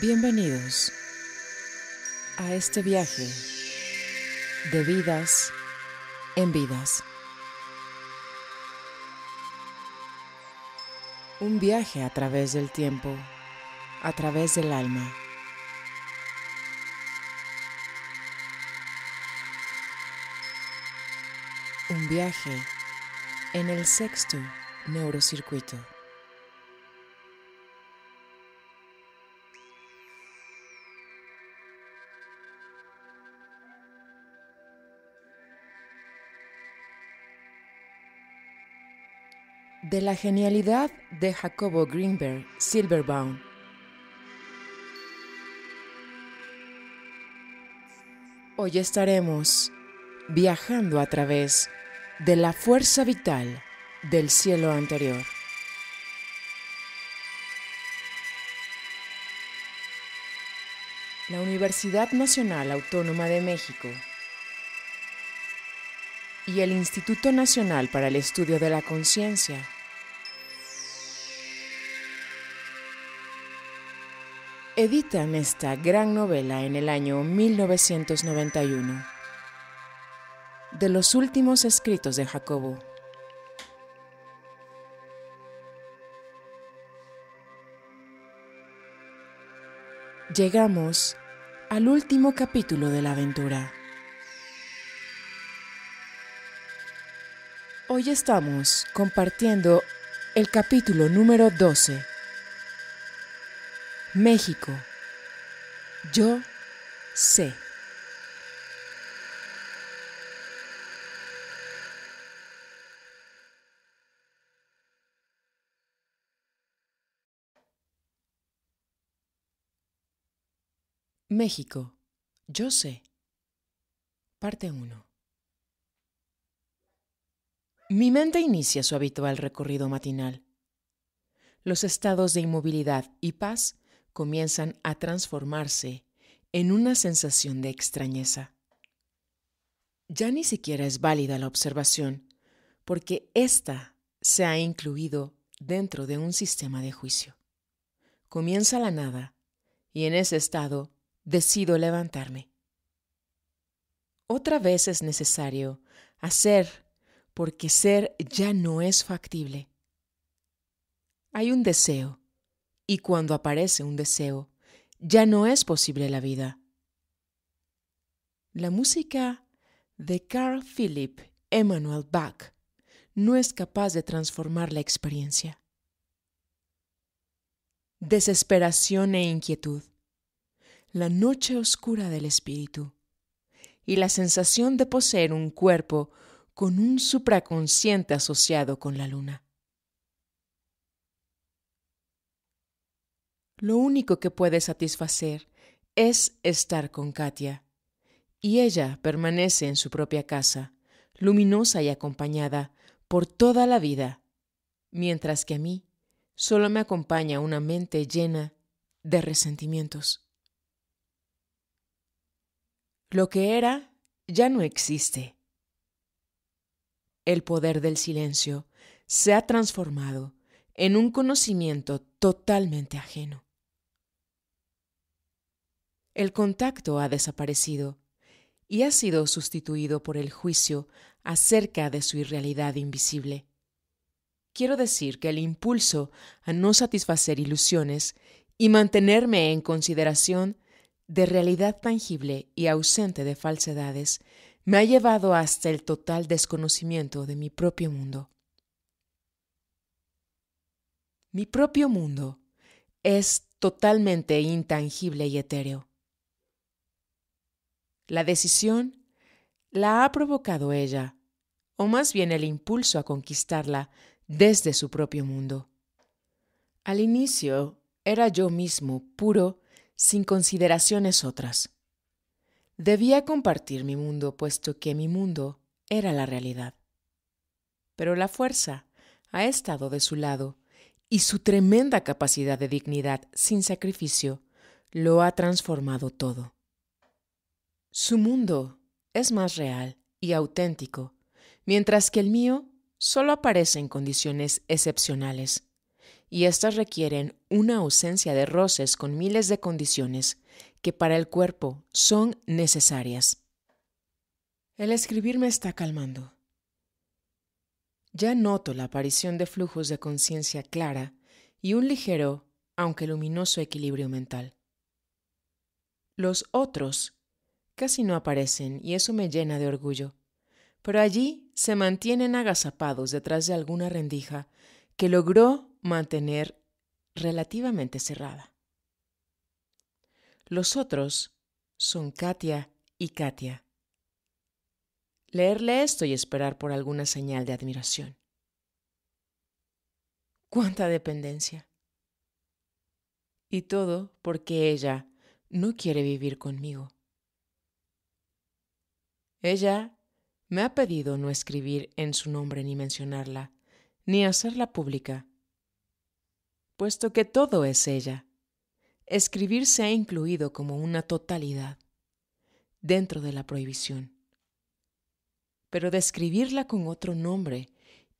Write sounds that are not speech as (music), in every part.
Bienvenidos a este viaje de vidas en vidas. Un viaje a través del tiempo, a través del alma. Un viaje en el sexto neurocircuito. De la genialidad de Jacobo Greenberg, Silverbaum. Hoy estaremos viajando a través de la fuerza vital del cielo anterior. La Universidad Nacional Autónoma de México y el Instituto Nacional para el Estudio de la Conciencia editan esta gran novela en el año 1991. De los últimos escritos de Jacobo. Llegamos al último capítulo de la aventura. Hoy estamos compartiendo el capítulo número 12 México. Yo sé. México. Yo sé. Parte 1. Mi mente inicia su habitual recorrido matinal. Los estados de inmovilidad y paz comienzan a transformarse en una sensación de extrañeza. Ya ni siquiera es válida la observación, porque ésta se ha incluido dentro de un sistema de juicio. Comienza la nada, y en ese estado decido levantarme. Otra vez es necesario hacer, porque ser ya no es factible. Hay un deseo, y cuando aparece un deseo, ya no es posible la vida. La música de Carl Philipp Emanuel Bach no es capaz de transformar la experiencia. Desesperación e inquietud, la noche oscura del espíritu y la sensación de poseer un cuerpo con un supraconsciente asociado con la luna. Lo único que puede satisfacer es estar con Katia. Y ella permanece en su propia casa, luminosa y acompañada por toda la vida, mientras que a mí solo me acompaña una mente llena de resentimientos. Lo que era ya no existe. El poder del silencio se ha transformado en un conocimiento totalmente ajeno el contacto ha desaparecido y ha sido sustituido por el juicio acerca de su irrealidad invisible. Quiero decir que el impulso a no satisfacer ilusiones y mantenerme en consideración de realidad tangible y ausente de falsedades me ha llevado hasta el total desconocimiento de mi propio mundo. Mi propio mundo es totalmente intangible y etéreo. La decisión la ha provocado ella, o más bien el impulso a conquistarla desde su propio mundo. Al inicio era yo mismo, puro, sin consideraciones otras. Debía compartir mi mundo, puesto que mi mundo era la realidad. Pero la fuerza ha estado de su lado, y su tremenda capacidad de dignidad sin sacrificio lo ha transformado todo. Su mundo es más real y auténtico, mientras que el mío solo aparece en condiciones excepcionales, y éstas requieren una ausencia de roces con miles de condiciones que para el cuerpo son necesarias. El escribir me está calmando. Ya noto la aparición de flujos de conciencia clara y un ligero, aunque luminoso equilibrio mental. Los otros casi no aparecen y eso me llena de orgullo. Pero allí se mantienen agazapados detrás de alguna rendija que logró mantener relativamente cerrada. Los otros son Katia y Katia. Leerle esto y esperar por alguna señal de admiración. ¡Cuánta dependencia! Y todo porque ella no quiere vivir conmigo. Ella me ha pedido no escribir en su nombre ni mencionarla, ni hacerla pública, puesto que todo es ella. Escribir se ha incluido como una totalidad dentro de la prohibición. Pero describirla con otro nombre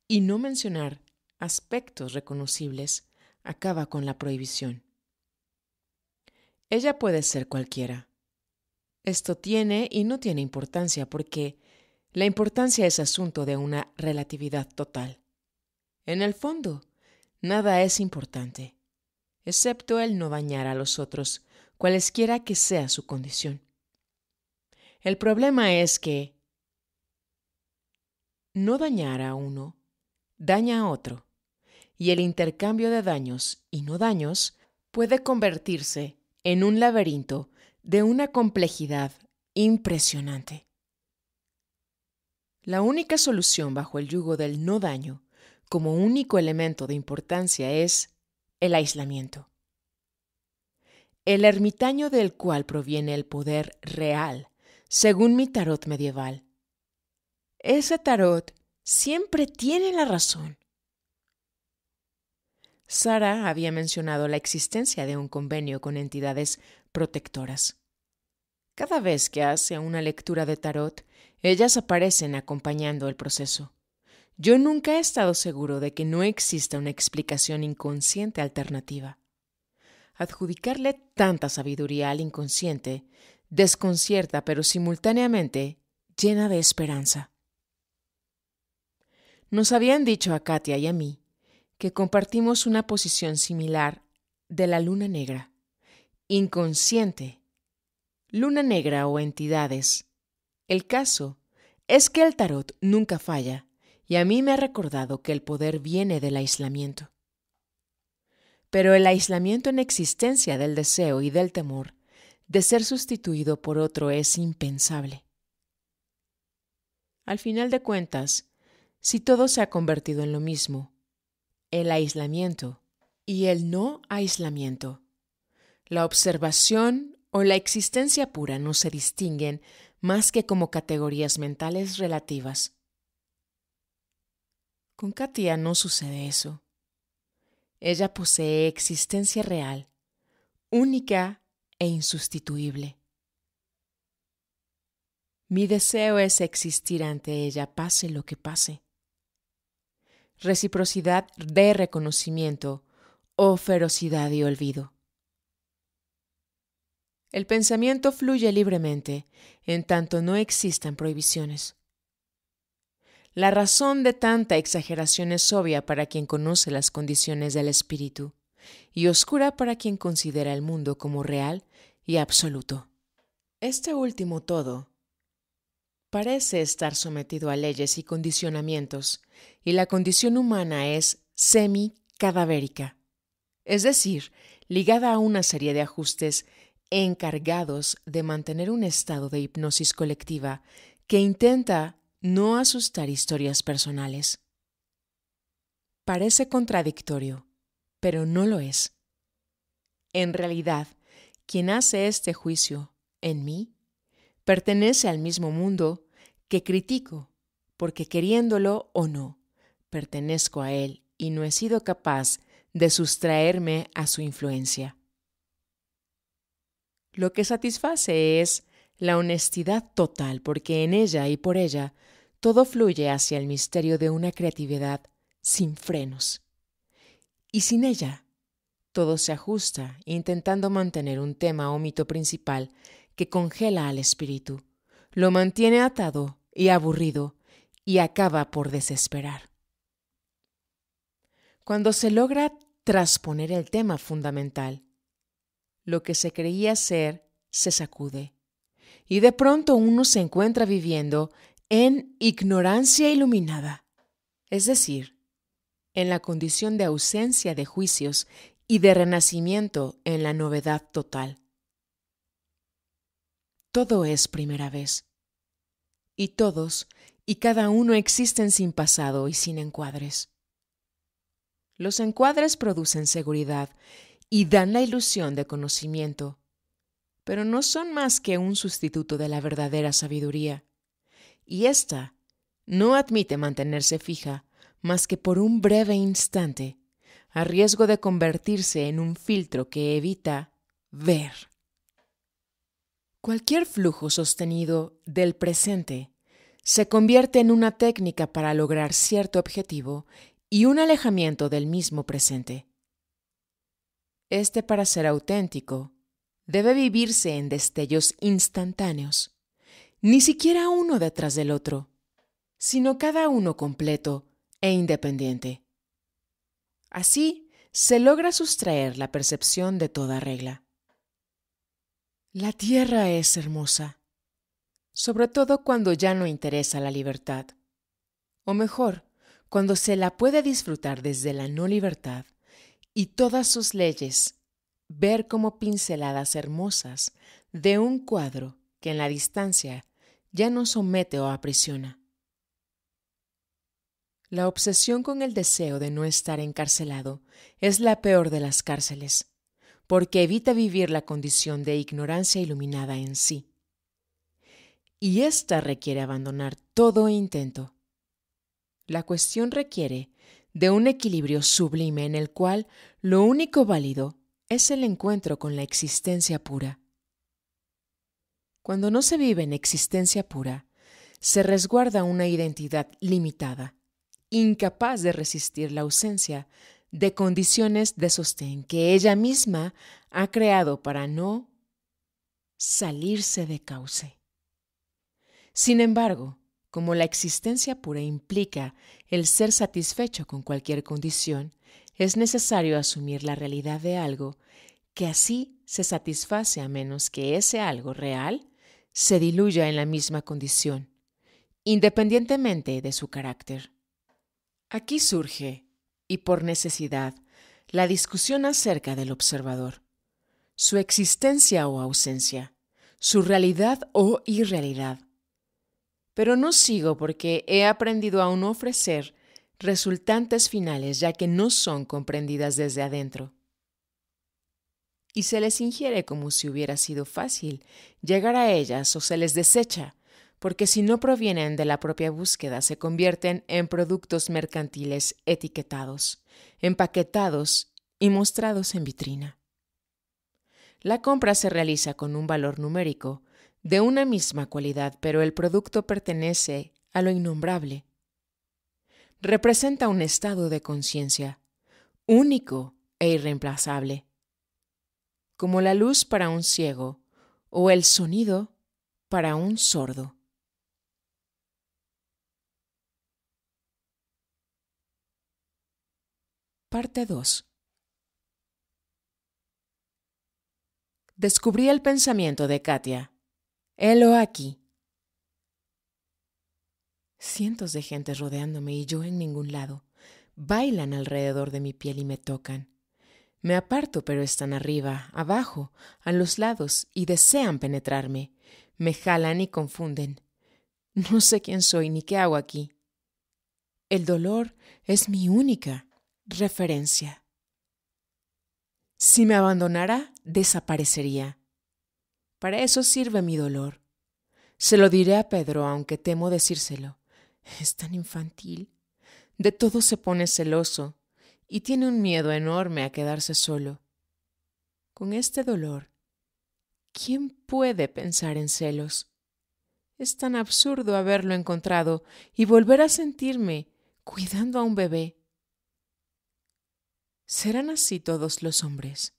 y no mencionar aspectos reconocibles acaba con la prohibición. Ella puede ser cualquiera. Esto tiene y no tiene importancia porque la importancia es asunto de una relatividad total. En el fondo, nada es importante, excepto el no dañar a los otros, cualesquiera que sea su condición. El problema es que no dañar a uno daña a otro, y el intercambio de daños y no daños puede convertirse en un laberinto de una complejidad impresionante. La única solución bajo el yugo del no daño como único elemento de importancia es el aislamiento. El ermitaño del cual proviene el poder real, según mi tarot medieval. Ese tarot siempre tiene la razón. Sara había mencionado la existencia de un convenio con entidades protectoras. Cada vez que hace una lectura de tarot, ellas aparecen acompañando el proceso. Yo nunca he estado seguro de que no exista una explicación inconsciente alternativa. Adjudicarle tanta sabiduría al inconsciente desconcierta pero simultáneamente llena de esperanza. Nos habían dicho a Katia y a mí que compartimos una posición similar de la luna negra. Inconsciente. Luna negra o entidades. El caso es que el tarot nunca falla y a mí me ha recordado que el poder viene del aislamiento. Pero el aislamiento en existencia del deseo y del temor de ser sustituido por otro es impensable. Al final de cuentas, si todo se ha convertido en lo mismo, el aislamiento y el no aislamiento la observación o la existencia pura no se distinguen más que como categorías mentales relativas. Con Katia no sucede eso. Ella posee existencia real, única e insustituible. Mi deseo es existir ante ella, pase lo que pase. Reciprocidad de reconocimiento o ferocidad y olvido. El pensamiento fluye libremente, en tanto no existan prohibiciones. La razón de tanta exageración es obvia para quien conoce las condiciones del espíritu y oscura para quien considera el mundo como real y absoluto. Este último todo parece estar sometido a leyes y condicionamientos, y la condición humana es semi-cadavérica, es decir, ligada a una serie de ajustes encargados de mantener un estado de hipnosis colectiva que intenta no asustar historias personales. Parece contradictorio, pero no lo es. En realidad, quien hace este juicio en mí pertenece al mismo mundo que critico, porque queriéndolo o no, pertenezco a él y no he sido capaz de sustraerme a su influencia. Lo que satisface es la honestidad total, porque en ella y por ella todo fluye hacia el misterio de una creatividad sin frenos. Y sin ella, todo se ajusta, intentando mantener un tema o mito principal que congela al espíritu, lo mantiene atado y aburrido, y acaba por desesperar. Cuando se logra trasponer el tema fundamental, lo que se creía ser se sacude. Y de pronto uno se encuentra viviendo en ignorancia iluminada, es decir, en la condición de ausencia de juicios y de renacimiento en la novedad total. Todo es primera vez. Y todos y cada uno existen sin pasado y sin encuadres. Los encuadres producen seguridad y dan la ilusión de conocimiento, pero no son más que un sustituto de la verdadera sabiduría. Y ésta no admite mantenerse fija más que por un breve instante, a riesgo de convertirse en un filtro que evita ver. Cualquier flujo sostenido del presente se convierte en una técnica para lograr cierto objetivo y un alejamiento del mismo presente. Este para ser auténtico debe vivirse en destellos instantáneos, ni siquiera uno detrás del otro, sino cada uno completo e independiente. Así se logra sustraer la percepción de toda regla. La tierra es hermosa, sobre todo cuando ya no interesa la libertad, o mejor, cuando se la puede disfrutar desde la no libertad y todas sus leyes, ver como pinceladas hermosas de un cuadro que en la distancia ya no somete o aprisiona. La obsesión con el deseo de no estar encarcelado es la peor de las cárceles, porque evita vivir la condición de ignorancia iluminada en sí. Y ésta requiere abandonar todo intento. La cuestión requiere de un equilibrio sublime en el cual lo único válido es el encuentro con la existencia pura. Cuando no se vive en existencia pura, se resguarda una identidad limitada, incapaz de resistir la ausencia de condiciones de sostén que ella misma ha creado para no salirse de cauce. Sin embargo, como la existencia pura implica el ser satisfecho con cualquier condición, es necesario asumir la realidad de algo que así se satisface a menos que ese algo real se diluya en la misma condición, independientemente de su carácter. Aquí surge, y por necesidad, la discusión acerca del observador, su existencia o ausencia, su realidad o irrealidad, pero no sigo porque he aprendido a no ofrecer resultantes finales ya que no son comprendidas desde adentro. Y se les ingiere como si hubiera sido fácil llegar a ellas o se les desecha, porque si no provienen de la propia búsqueda se convierten en productos mercantiles etiquetados, empaquetados y mostrados en vitrina. La compra se realiza con un valor numérico, de una misma cualidad, pero el producto pertenece a lo innombrable. Representa un estado de conciencia único e irreemplazable, como la luz para un ciego o el sonido para un sordo. Parte 2. Descubrí el pensamiento de Katia Helo aquí. Cientos de gentes rodeándome y yo en ningún lado. Bailan alrededor de mi piel y me tocan. Me aparto, pero están arriba, abajo, a los lados, y desean penetrarme. Me jalan y confunden. No sé quién soy ni qué hago aquí. El dolor es mi única referencia. Si me abandonara, desaparecería. Para eso sirve mi dolor. Se lo diré a Pedro, aunque temo decírselo. Es tan infantil. De todo se pone celoso y tiene un miedo enorme a quedarse solo. Con este dolor, ¿quién puede pensar en celos? Es tan absurdo haberlo encontrado y volver a sentirme cuidando a un bebé. ¿Serán así todos los hombres?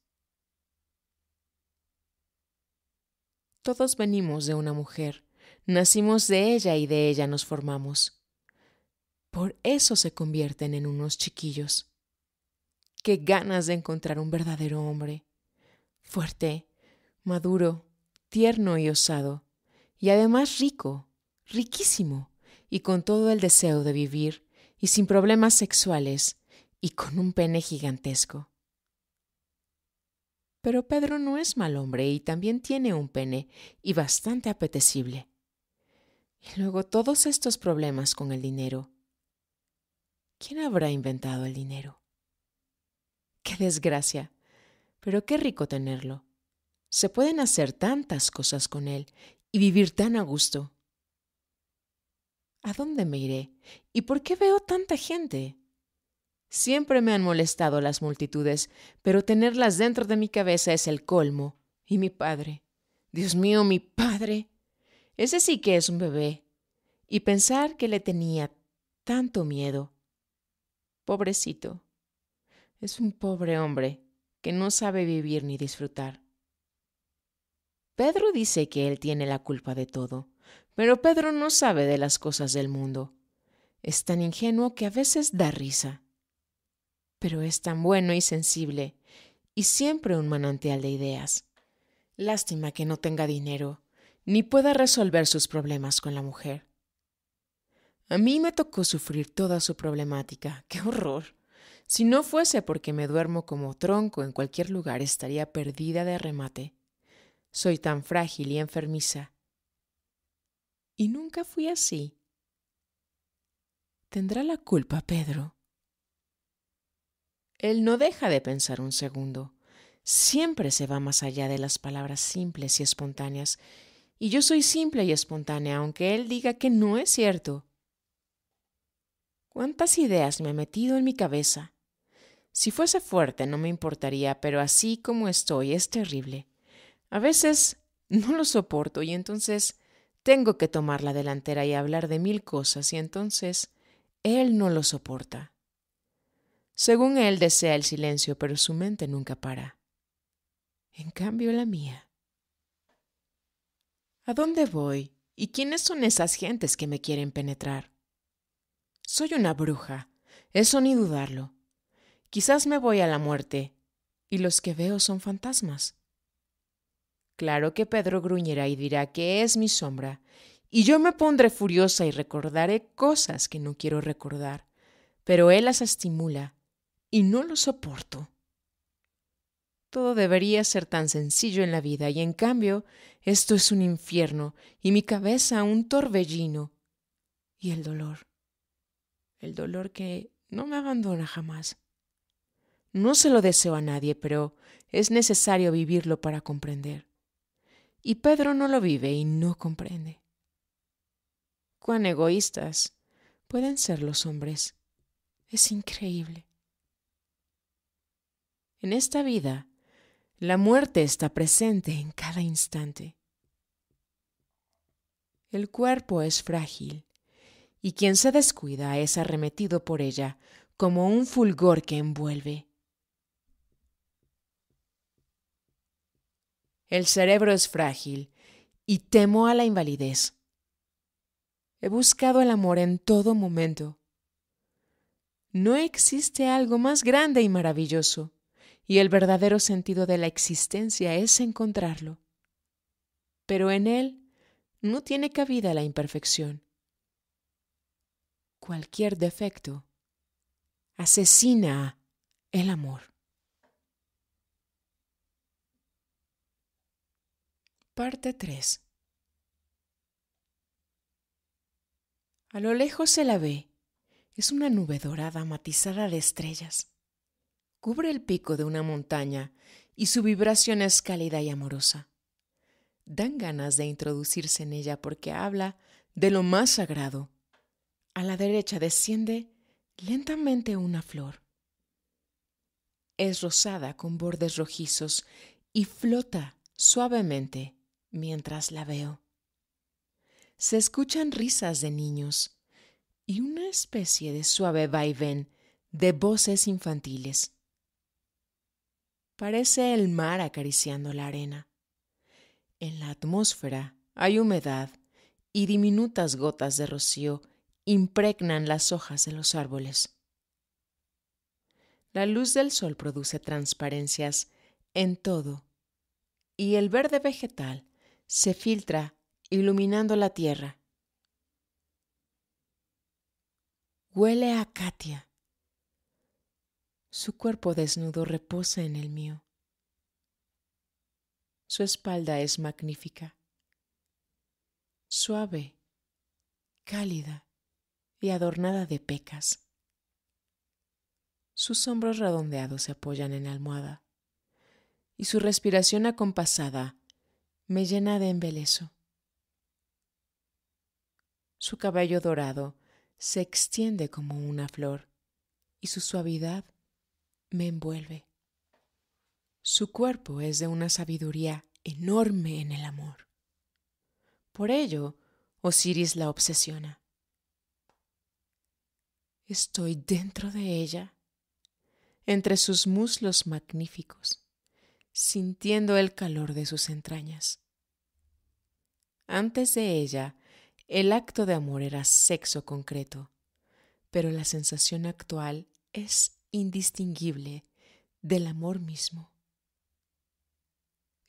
Todos venimos de una mujer, nacimos de ella y de ella nos formamos. Por eso se convierten en unos chiquillos. Qué ganas de encontrar un verdadero hombre. Fuerte, maduro, tierno y osado, y además rico, riquísimo, y con todo el deseo de vivir, y sin problemas sexuales, y con un pene gigantesco. Pero Pedro no es mal hombre y también tiene un pene, y bastante apetecible. Y luego todos estos problemas con el dinero. ¿Quién habrá inventado el dinero? ¡Qué desgracia! Pero qué rico tenerlo. Se pueden hacer tantas cosas con él y vivir tan a gusto. ¿A dónde me iré? ¿Y por qué veo tanta gente? Siempre me han molestado las multitudes, pero tenerlas dentro de mi cabeza es el colmo. Y mi padre. Dios mío, mi padre. Ese sí que es un bebé. Y pensar que le tenía tanto miedo. Pobrecito. Es un pobre hombre que no sabe vivir ni disfrutar. Pedro dice que él tiene la culpa de todo, pero Pedro no sabe de las cosas del mundo. Es tan ingenuo que a veces da risa pero es tan bueno y sensible, y siempre un manantial de ideas. Lástima que no tenga dinero, ni pueda resolver sus problemas con la mujer. A mí me tocó sufrir toda su problemática. (laughs) ¡Qué horror! Si no fuese porque me duermo como tronco en cualquier lugar, estaría perdida de remate. Soy tan frágil y enfermiza. Y nunca fui así. ¿Tendrá la culpa Pedro? Él no deja de pensar un segundo. Siempre se va más allá de las palabras simples y espontáneas. Y yo soy simple y espontánea, aunque él diga que no es cierto. ¿Cuántas ideas me ha metido en mi cabeza? Si fuese fuerte no me importaría, pero así como estoy es terrible. A veces no lo soporto y entonces tengo que tomar la delantera y hablar de mil cosas y entonces él no lo soporta. Según él desea el silencio, pero su mente nunca para. En cambio la mía. ¿A dónde voy? ¿Y quiénes son esas gentes que me quieren penetrar? Soy una bruja, eso ni dudarlo. Quizás me voy a la muerte, y los que veo son fantasmas. Claro que Pedro Gruñera y dirá que es mi sombra, y yo me pondré furiosa y recordaré cosas que no quiero recordar, pero él las estimula y no lo soporto. Todo debería ser tan sencillo en la vida y en cambio esto es un infierno y mi cabeza un torbellino. Y el dolor. El dolor que no me abandona jamás. No se lo deseo a nadie, pero es necesario vivirlo para comprender. Y Pedro no lo vive y no comprende. Cuán egoístas pueden ser los hombres. Es increíble. En esta vida, la muerte está presente en cada instante. El cuerpo es frágil y quien se descuida es arremetido por ella como un fulgor que envuelve. El cerebro es frágil y temo a la invalidez. He buscado el amor en todo momento. No existe algo más grande y maravilloso y el verdadero sentido de la existencia es encontrarlo. Pero en él no tiene cabida la imperfección. Cualquier defecto asesina el amor. Parte 3 A lo lejos se la ve. Es una nube dorada matizada de estrellas cubre el pico de una montaña y su vibración es cálida y amorosa. Dan ganas de introducirse en ella porque habla de lo más sagrado. A la derecha desciende lentamente una flor. Es rosada con bordes rojizos y flota suavemente mientras la veo. Se escuchan risas de niños y una especie de suave vaivén de voces infantiles parece el mar acariciando la arena. En la atmósfera hay humedad y diminutas gotas de rocío impregnan las hojas de los árboles. La luz del sol produce transparencias en todo y el verde vegetal se filtra iluminando la tierra. Huele a Katia su cuerpo desnudo reposa en el mío. Su espalda es magnífica, suave, cálida y adornada de pecas. Sus hombros redondeados se apoyan en la almohada y su respiración acompasada me llena de embeleso. Su cabello dorado se extiende como una flor y su suavidad me envuelve. Su cuerpo es de una sabiduría enorme en el amor. Por ello, Osiris la obsesiona. Estoy dentro de ella, entre sus muslos magníficos, sintiendo el calor de sus entrañas. Antes de ella, el acto de amor era sexo concreto, pero la sensación actual es indistinguible del amor mismo.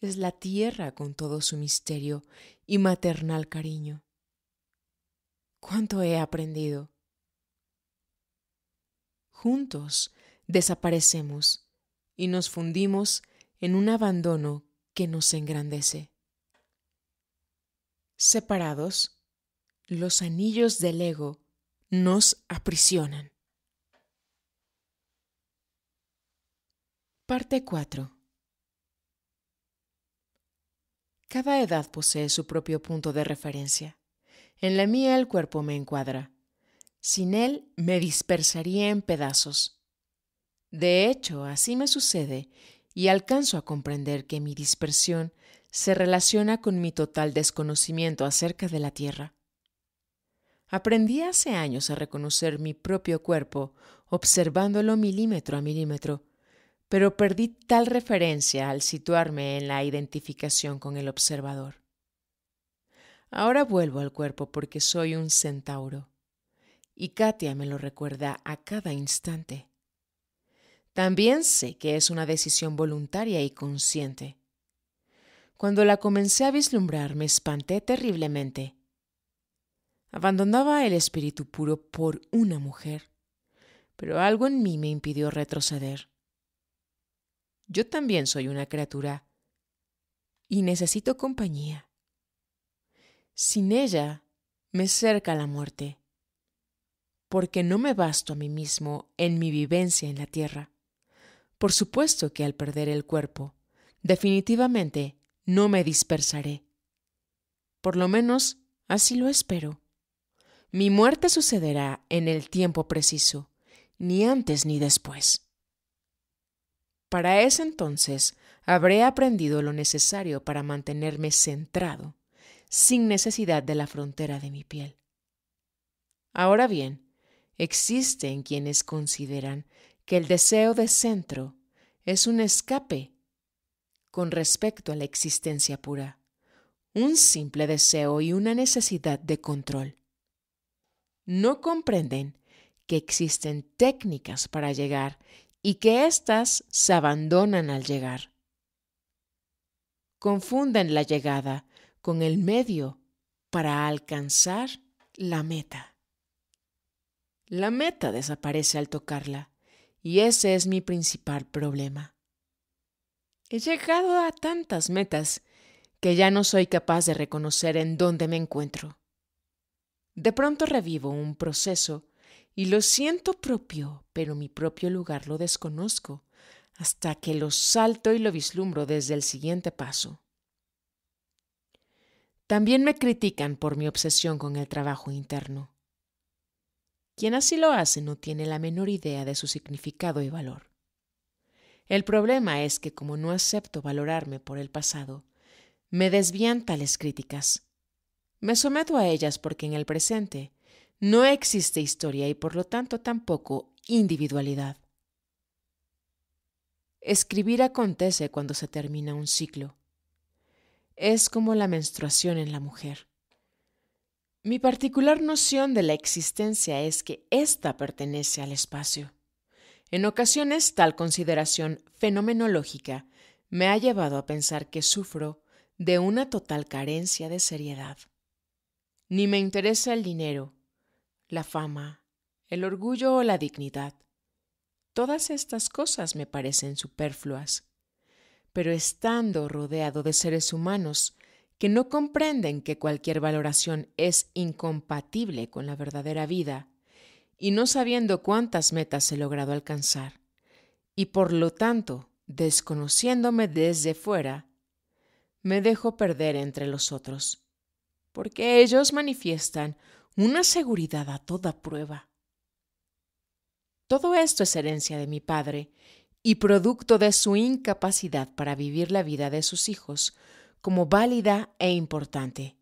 Es la tierra con todo su misterio y maternal cariño. ¿Cuánto he aprendido? Juntos desaparecemos y nos fundimos en un abandono que nos engrandece. Separados, los anillos del ego nos aprisionan. Parte 4. Cada edad posee su propio punto de referencia. En la mía el cuerpo me encuadra. Sin él me dispersaría en pedazos. De hecho, así me sucede y alcanzo a comprender que mi dispersión se relaciona con mi total desconocimiento acerca de la Tierra. Aprendí hace años a reconocer mi propio cuerpo, observándolo milímetro a milímetro, pero perdí tal referencia al situarme en la identificación con el observador. Ahora vuelvo al cuerpo porque soy un centauro, y Katia me lo recuerda a cada instante. También sé que es una decisión voluntaria y consciente. Cuando la comencé a vislumbrar me espanté terriblemente. Abandonaba el espíritu puro por una mujer, pero algo en mí me impidió retroceder. Yo también soy una criatura y necesito compañía. Sin ella me cerca la muerte, porque no me basto a mí mismo en mi vivencia en la tierra. Por supuesto que al perder el cuerpo, definitivamente no me dispersaré. Por lo menos así lo espero. Mi muerte sucederá en el tiempo preciso, ni antes ni después. Para ese entonces habré aprendido lo necesario para mantenerme centrado, sin necesidad de la frontera de mi piel. Ahora bien, existen quienes consideran que el deseo de centro es un escape con respecto a la existencia pura, un simple deseo y una necesidad de control. No comprenden que existen técnicas para llegar y que éstas se abandonan al llegar. Confunden la llegada con el medio para alcanzar la meta. La meta desaparece al tocarla y ese es mi principal problema. He llegado a tantas metas que ya no soy capaz de reconocer en dónde me encuentro. De pronto revivo un proceso y lo siento propio, pero mi propio lugar lo desconozco, hasta que lo salto y lo vislumbro desde el siguiente paso. También me critican por mi obsesión con el trabajo interno. Quien así lo hace no tiene la menor idea de su significado y valor. El problema es que como no acepto valorarme por el pasado, me desvían tales críticas. Me someto a ellas porque en el presente no existe historia y por lo tanto tampoco individualidad. Escribir acontece cuando se termina un ciclo. Es como la menstruación en la mujer. Mi particular noción de la existencia es que ésta pertenece al espacio. En ocasiones tal consideración fenomenológica me ha llevado a pensar que sufro de una total carencia de seriedad. Ni me interesa el dinero, la fama, el orgullo o la dignidad. Todas estas cosas me parecen superfluas. Pero estando rodeado de seres humanos que no comprenden que cualquier valoración es incompatible con la verdadera vida, y no sabiendo cuántas metas he logrado alcanzar, y por lo tanto, desconociéndome desde fuera, me dejo perder entre los otros, porque ellos manifiestan una seguridad a toda prueba. Todo esto es herencia de mi padre y producto de su incapacidad para vivir la vida de sus hijos como válida e importante.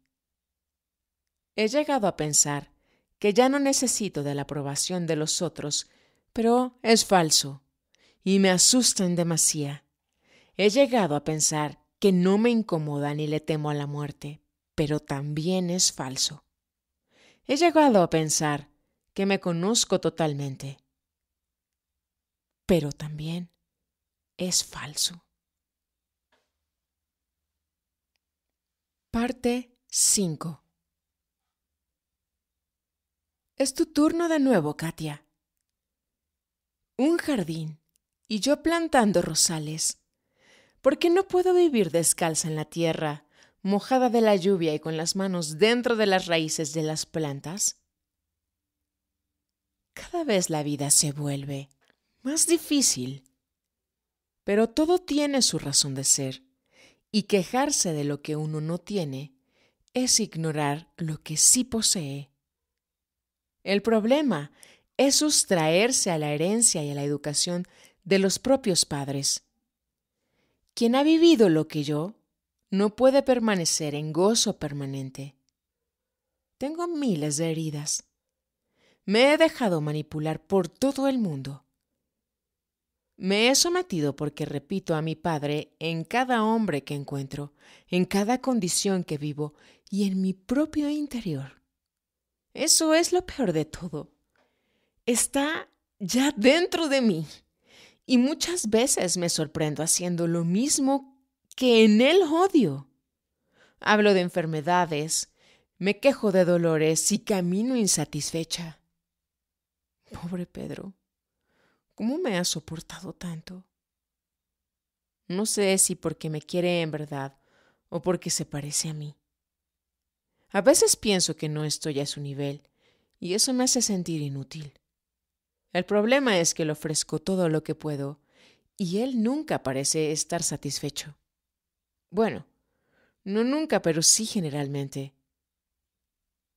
He llegado a pensar que ya no necesito de la aprobación de los otros, pero es falso, y me asusta en demasía. He llegado a pensar que no me incomoda ni le temo a la muerte, pero también es falso. He llegado a pensar que me conozco totalmente, pero también es falso. Parte 5 Es tu turno de nuevo, Katia. Un jardín y yo plantando rosales. porque no puedo vivir descalza en la tierra mojada de la lluvia y con las manos dentro de las raíces de las plantas, cada vez la vida se vuelve más difícil. Pero todo tiene su razón de ser, y quejarse de lo que uno no tiene es ignorar lo que sí posee. El problema es sustraerse a la herencia y a la educación de los propios padres. Quien ha vivido lo que yo no puede permanecer en gozo permanente. Tengo miles de heridas. Me he dejado manipular por todo el mundo. Me he sometido porque repito a mi Padre en cada hombre que encuentro, en cada condición que vivo y en mi propio interior. Eso es lo peor de todo. Está ya dentro de mí. Y muchas veces me sorprendo haciendo lo mismo que en él odio. Hablo de enfermedades, me quejo de dolores y camino insatisfecha. Pobre Pedro, ¿cómo me ha soportado tanto? No sé si porque me quiere en verdad o porque se parece a mí. A veces pienso que no estoy a su nivel y eso me hace sentir inútil. El problema es que le ofrezco todo lo que puedo y él nunca parece estar satisfecho. Bueno, no nunca, pero sí generalmente.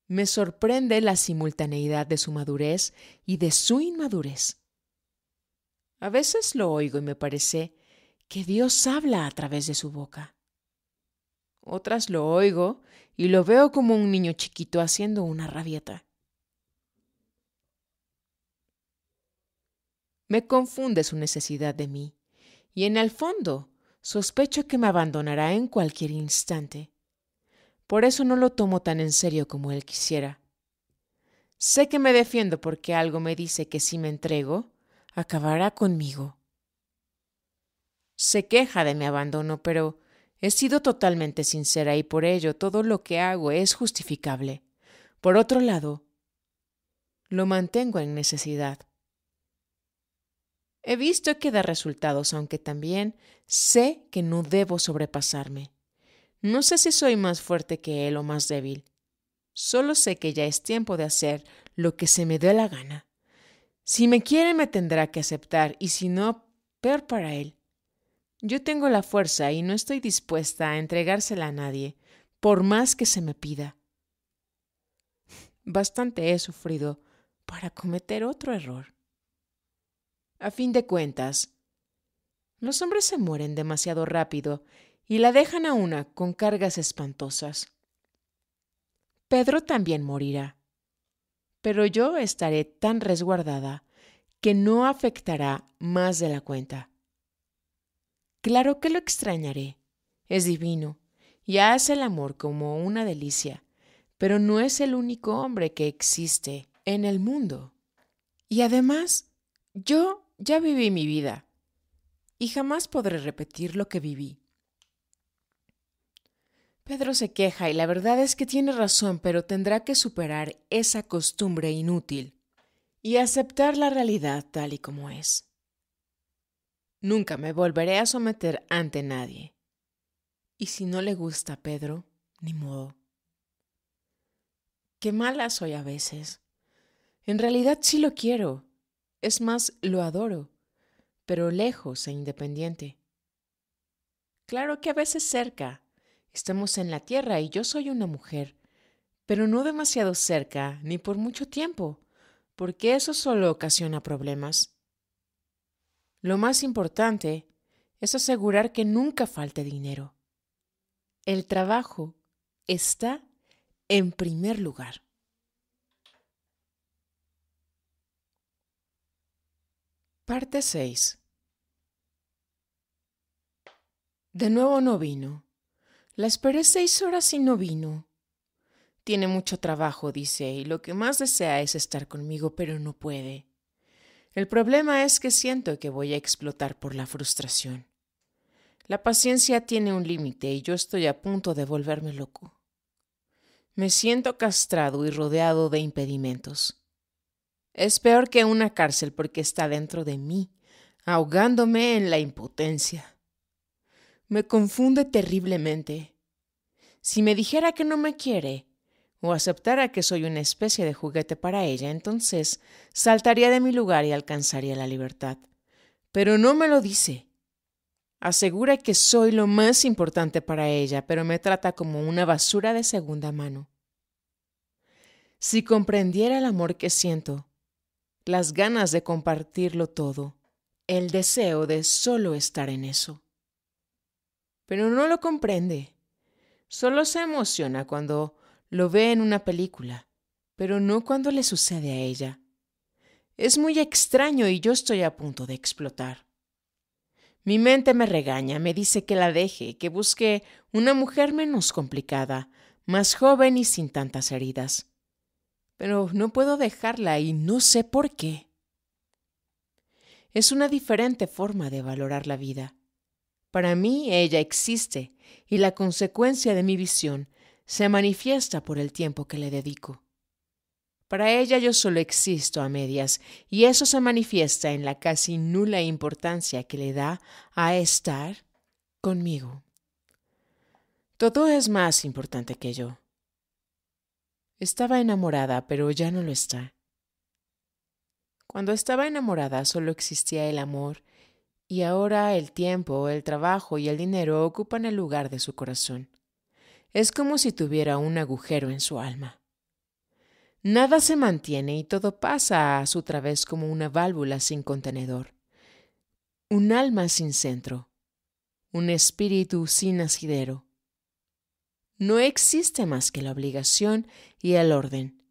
Me sorprende la simultaneidad de su madurez y de su inmadurez. A veces lo oigo y me parece que Dios habla a través de su boca. Otras lo oigo y lo veo como un niño chiquito haciendo una rabieta. Me confunde su necesidad de mí, y en el fondo Sospecho que me abandonará en cualquier instante. Por eso no lo tomo tan en serio como él quisiera. Sé que me defiendo porque algo me dice que si me entrego, acabará conmigo. Se queja de mi abandono, pero he sido totalmente sincera y por ello todo lo que hago es justificable. Por otro lado, lo mantengo en necesidad. He visto que da resultados, aunque también sé que no debo sobrepasarme. No sé si soy más fuerte que él o más débil. Solo sé que ya es tiempo de hacer lo que se me dé la gana. Si me quiere me tendrá que aceptar y si no, peor para él. Yo tengo la fuerza y no estoy dispuesta a entregársela a nadie, por más que se me pida. Bastante he sufrido para cometer otro error. A fin de cuentas, los hombres se mueren demasiado rápido y la dejan a una con cargas espantosas. Pedro también morirá, pero yo estaré tan resguardada que no afectará más de la cuenta. Claro que lo extrañaré, es divino y hace el amor como una delicia, pero no es el único hombre que existe en el mundo. Y además, yo ya viví mi vida y jamás podré repetir lo que viví. Pedro se queja y la verdad es que tiene razón, pero tendrá que superar esa costumbre inútil y aceptar la realidad tal y como es. Nunca me volveré a someter ante nadie. Y si no le gusta a Pedro, ni modo. Qué mala soy a veces. En realidad sí lo quiero. Es más, lo adoro, pero lejos e independiente. Claro que a veces cerca. Estamos en la Tierra y yo soy una mujer, pero no demasiado cerca ni por mucho tiempo, porque eso solo ocasiona problemas. Lo más importante es asegurar que nunca falte dinero. El trabajo está en primer lugar. Parte 6. De nuevo no vino. La esperé seis horas y no vino. Tiene mucho trabajo, dice, y lo que más desea es estar conmigo, pero no puede. El problema es que siento que voy a explotar por la frustración. La paciencia tiene un límite y yo estoy a punto de volverme loco. Me siento castrado y rodeado de impedimentos. Es peor que una cárcel porque está dentro de mí, ahogándome en la impotencia. Me confunde terriblemente. Si me dijera que no me quiere, o aceptara que soy una especie de juguete para ella, entonces saltaría de mi lugar y alcanzaría la libertad. Pero no me lo dice. Asegura que soy lo más importante para ella, pero me trata como una basura de segunda mano. Si comprendiera el amor que siento, las ganas de compartirlo todo, el deseo de solo estar en eso. Pero no lo comprende. Solo se emociona cuando lo ve en una película, pero no cuando le sucede a ella. Es muy extraño y yo estoy a punto de explotar. Mi mente me regaña, me dice que la deje, que busque una mujer menos complicada, más joven y sin tantas heridas pero no puedo dejarla y no sé por qué. Es una diferente forma de valorar la vida. Para mí ella existe y la consecuencia de mi visión se manifiesta por el tiempo que le dedico. Para ella yo solo existo a medias y eso se manifiesta en la casi nula importancia que le da a estar conmigo. Todo es más importante que yo. Estaba enamorada, pero ya no lo está. Cuando estaba enamorada solo existía el amor, y ahora el tiempo, el trabajo y el dinero ocupan el lugar de su corazón. Es como si tuviera un agujero en su alma. Nada se mantiene y todo pasa a su través como una válvula sin contenedor, un alma sin centro, un espíritu sin asidero, no existe más que la obligación y el orden.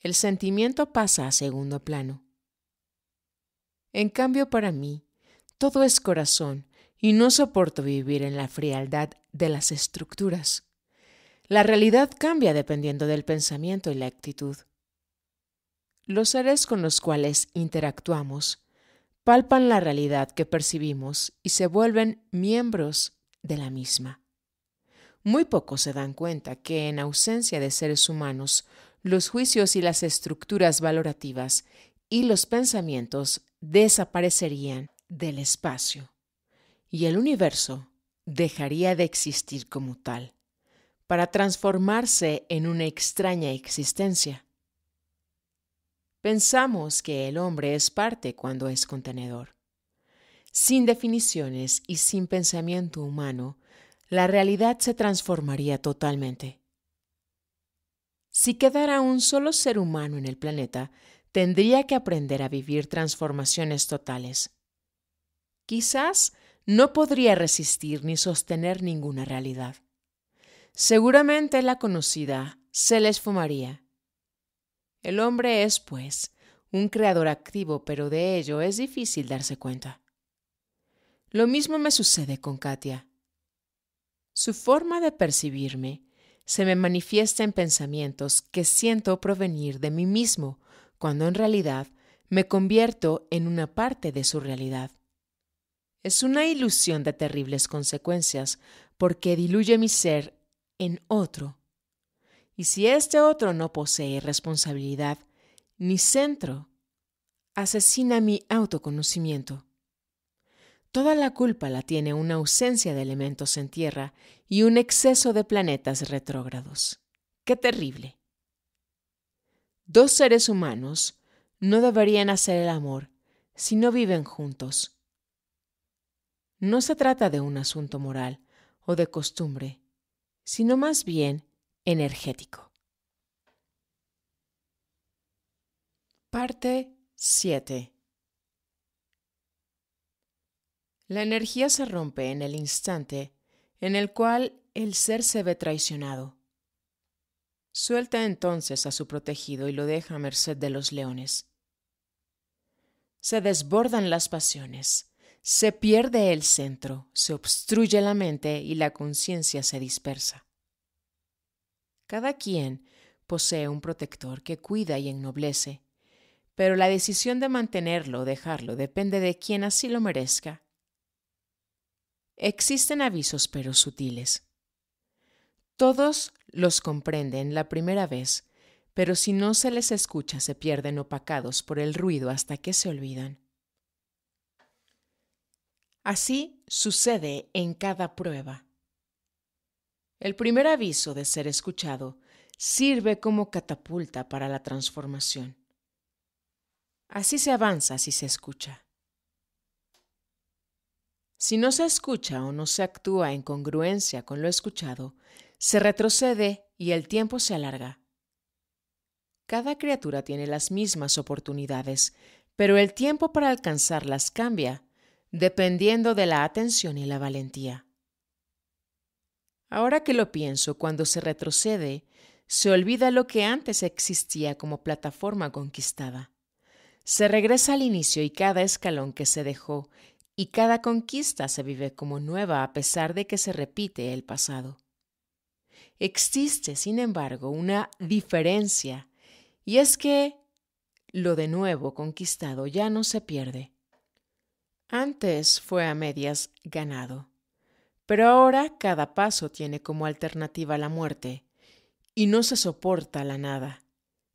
El sentimiento pasa a segundo plano. En cambio, para mí, todo es corazón y no soporto vivir en la frialdad de las estructuras. La realidad cambia dependiendo del pensamiento y la actitud. Los seres con los cuales interactuamos palpan la realidad que percibimos y se vuelven miembros de la misma. Muy pocos se dan cuenta que en ausencia de seres humanos, los juicios y las estructuras valorativas y los pensamientos desaparecerían del espacio y el universo dejaría de existir como tal, para transformarse en una extraña existencia. Pensamos que el hombre es parte cuando es contenedor. Sin definiciones y sin pensamiento humano, la realidad se transformaría totalmente. Si quedara un solo ser humano en el planeta, tendría que aprender a vivir transformaciones totales. Quizás no podría resistir ni sostener ninguna realidad. Seguramente la conocida se le esfumaría. El hombre es, pues, un creador activo, pero de ello es difícil darse cuenta. Lo mismo me sucede con Katia. Su forma de percibirme se me manifiesta en pensamientos que siento provenir de mí mismo, cuando en realidad me convierto en una parte de su realidad. Es una ilusión de terribles consecuencias porque diluye mi ser en otro. Y si este otro no posee responsabilidad ni centro, asesina mi autoconocimiento. Toda la culpa la tiene una ausencia de elementos en Tierra y un exceso de planetas retrógrados. ¡Qué terrible! Dos seres humanos no deberían hacer el amor si no viven juntos. No se trata de un asunto moral o de costumbre, sino más bien energético. Parte 7 La energía se rompe en el instante en el cual el ser se ve traicionado. Suelta entonces a su protegido y lo deja a merced de los leones. Se desbordan las pasiones, se pierde el centro, se obstruye la mente y la conciencia se dispersa. Cada quien posee un protector que cuida y ennoblece, pero la decisión de mantenerlo o dejarlo depende de quien así lo merezca Existen avisos pero sutiles. Todos los comprenden la primera vez, pero si no se les escucha se pierden opacados por el ruido hasta que se olvidan. Así sucede en cada prueba. El primer aviso de ser escuchado sirve como catapulta para la transformación. Así se avanza si se escucha. Si no se escucha o no se actúa en congruencia con lo escuchado, se retrocede y el tiempo se alarga. Cada criatura tiene las mismas oportunidades, pero el tiempo para alcanzarlas cambia, dependiendo de la atención y la valentía. Ahora que lo pienso, cuando se retrocede, se olvida lo que antes existía como plataforma conquistada. Se regresa al inicio y cada escalón que se dejó y cada conquista se vive como nueva a pesar de que se repite el pasado. Existe, sin embargo, una diferencia, y es que lo de nuevo conquistado ya no se pierde. Antes fue a medias ganado, pero ahora cada paso tiene como alternativa la muerte, y no se soporta la nada,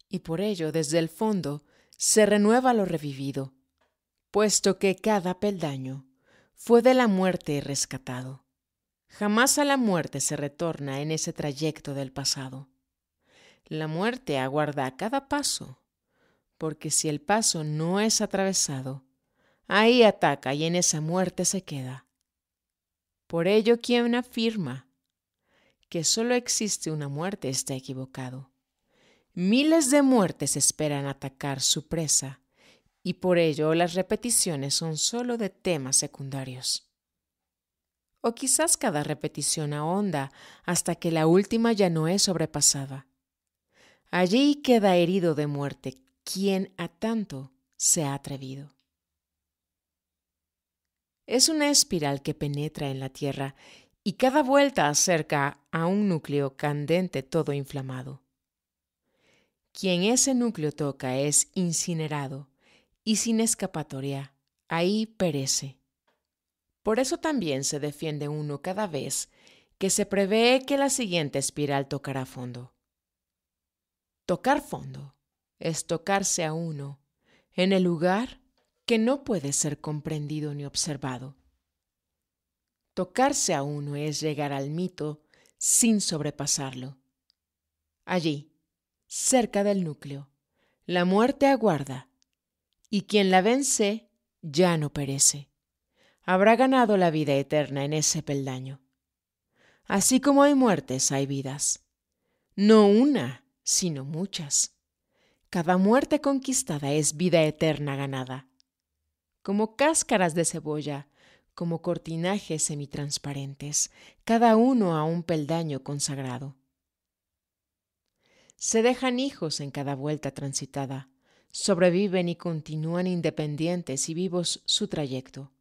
y por ello desde el fondo se renueva lo revivido, puesto que cada peldaño fue de la muerte rescatado. Jamás a la muerte se retorna en ese trayecto del pasado. La muerte aguarda cada paso, porque si el paso no es atravesado, ahí ataca y en esa muerte se queda. Por ello quien afirma que solo existe una muerte está equivocado. Miles de muertes esperan atacar su presa y por ello las repeticiones son solo de temas secundarios. O quizás cada repetición ahonda hasta que la última ya no es sobrepasada. Allí queda herido de muerte quien a tanto se ha atrevido. Es una espiral que penetra en la Tierra y cada vuelta acerca a un núcleo candente todo inflamado. Quien ese núcleo toca es incinerado y sin escapatoria, ahí perece. Por eso también se defiende uno cada vez que se prevé que la siguiente espiral tocará fondo. Tocar fondo es tocarse a uno en el lugar que no puede ser comprendido ni observado. Tocarse a uno es llegar al mito sin sobrepasarlo. Allí, cerca del núcleo, la muerte aguarda y quien la vence ya no perece. Habrá ganado la vida eterna en ese peldaño. Así como hay muertes, hay vidas. No una, sino muchas. Cada muerte conquistada es vida eterna ganada. Como cáscaras de cebolla, como cortinajes semitransparentes, cada uno a un peldaño consagrado. Se dejan hijos en cada vuelta transitada, sobreviven y continúan independientes y vivos su trayecto.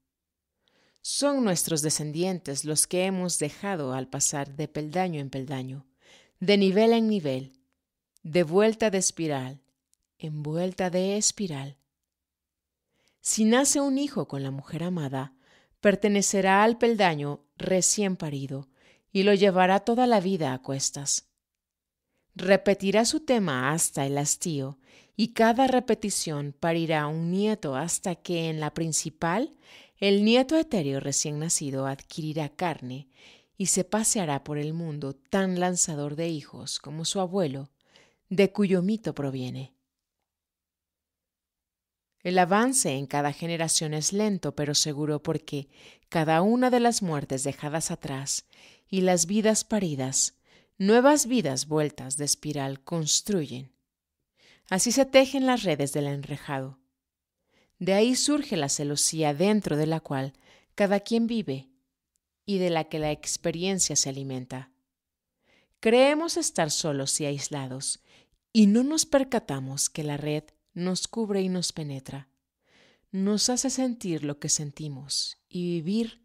Son nuestros descendientes los que hemos dejado al pasar de peldaño en peldaño, de nivel en nivel, de vuelta de espiral en vuelta de espiral. Si nace un hijo con la mujer amada, pertenecerá al peldaño recién parido y lo llevará toda la vida a cuestas. Repetirá su tema hasta el hastío y cada repetición parirá un nieto hasta que en la principal el nieto etéreo recién nacido adquirirá carne y se paseará por el mundo tan lanzador de hijos como su abuelo, de cuyo mito proviene. El avance en cada generación es lento pero seguro porque cada una de las muertes dejadas atrás y las vidas paridas, nuevas vidas vueltas de espiral construyen Así se tejen las redes del enrejado. De ahí surge la celosía dentro de la cual cada quien vive y de la que la experiencia se alimenta. Creemos estar solos y aislados y no nos percatamos que la red nos cubre y nos penetra. Nos hace sentir lo que sentimos y vivir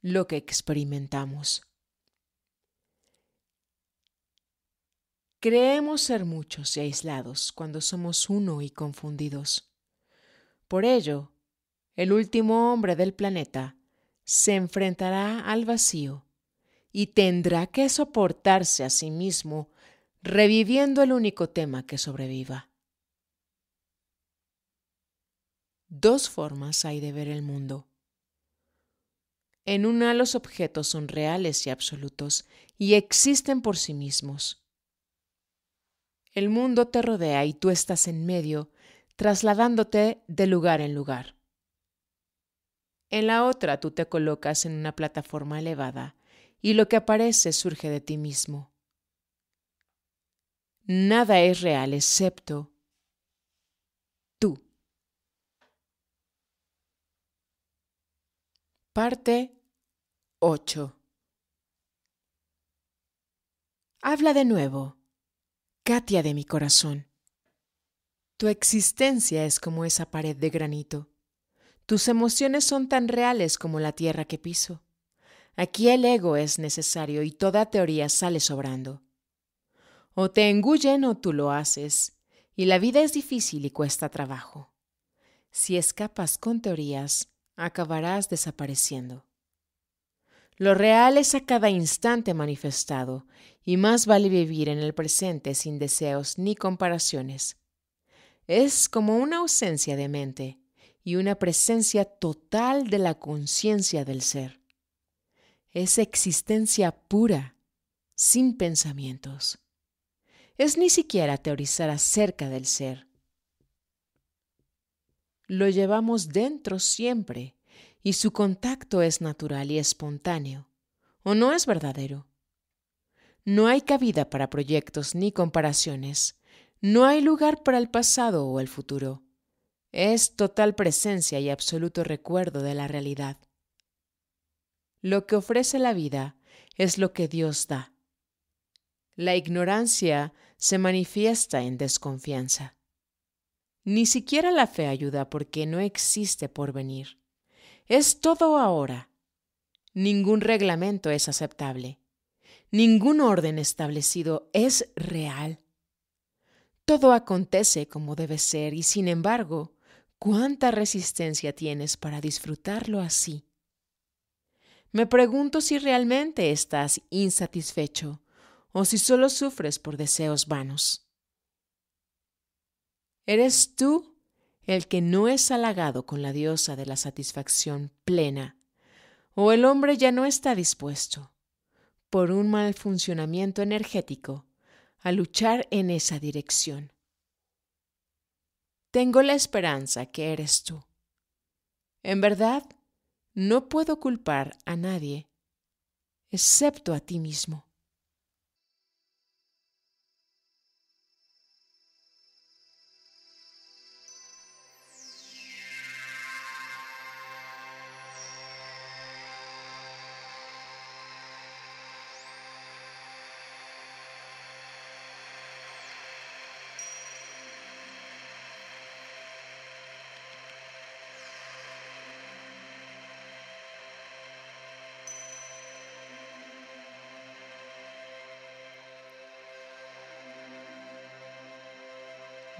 lo que experimentamos. Creemos ser muchos y aislados cuando somos uno y confundidos. Por ello, el último hombre del planeta se enfrentará al vacío y tendrá que soportarse a sí mismo reviviendo el único tema que sobreviva. Dos formas hay de ver el mundo. En una los objetos son reales y absolutos y existen por sí mismos. El mundo te rodea y tú estás en medio, trasladándote de lugar en lugar. En la otra tú te colocas en una plataforma elevada y lo que aparece surge de ti mismo. Nada es real excepto tú. Parte 8. Habla de nuevo. Katia de mi corazón. Tu existencia es como esa pared de granito. Tus emociones son tan reales como la tierra que piso. Aquí el ego es necesario y toda teoría sale sobrando. O te engullen o tú lo haces, y la vida es difícil y cuesta trabajo. Si escapas con teorías, acabarás desapareciendo. Lo real es a cada instante manifestado, y más vale vivir en el presente sin deseos ni comparaciones. Es como una ausencia de mente y una presencia total de la conciencia del ser. Es existencia pura, sin pensamientos. Es ni siquiera teorizar acerca del ser. Lo llevamos dentro siempre y su contacto es natural y espontáneo, o no es verdadero. No hay cabida para proyectos ni comparaciones, no hay lugar para el pasado o el futuro. Es total presencia y absoluto recuerdo de la realidad. Lo que ofrece la vida es lo que Dios da. La ignorancia se manifiesta en desconfianza. Ni siquiera la fe ayuda porque no existe porvenir. Es todo ahora. Ningún reglamento es aceptable. Ningún orden establecido es real. Todo acontece como debe ser y sin embargo, ¿cuánta resistencia tienes para disfrutarlo así? Me pregunto si realmente estás insatisfecho o si solo sufres por deseos vanos. Eres tú el que no es halagado con la diosa de la satisfacción plena, o el hombre ya no está dispuesto, por un mal funcionamiento energético, a luchar en esa dirección. Tengo la esperanza que eres tú. En verdad, no puedo culpar a nadie, excepto a ti mismo.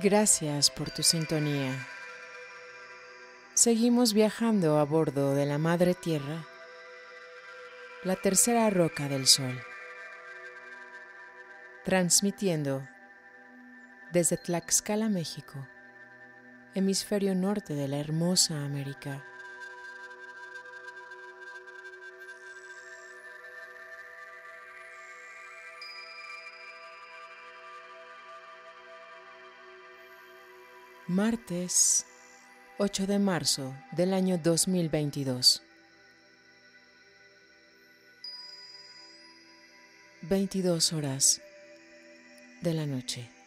Gracias por tu sintonía. Seguimos viajando a bordo de la Madre Tierra, la tercera roca del Sol, transmitiendo desde Tlaxcala, México, hemisferio norte de la hermosa América. Martes 8 de marzo del año 2022. 22 horas de la noche.